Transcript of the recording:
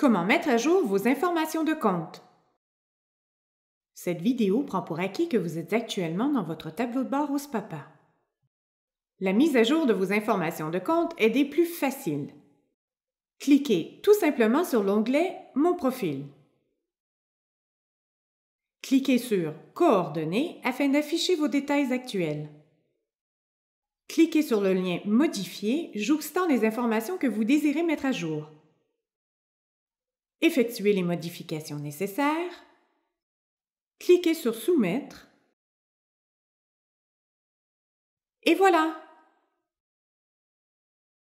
Comment mettre à jour vos informations de compte? Cette vidéo prend pour acquis que vous êtes actuellement dans votre tableau de bord OSPAPA. La mise à jour de vos informations de compte est des plus faciles. Cliquez tout simplement sur l'onglet Mon profil. Cliquez sur Coordonnées afin d'afficher vos détails actuels. Cliquez sur le lien Modifier jouxtant les informations que vous désirez mettre à jour. Effectuez les modifications nécessaires, cliquez sur Soumettre, et voilà,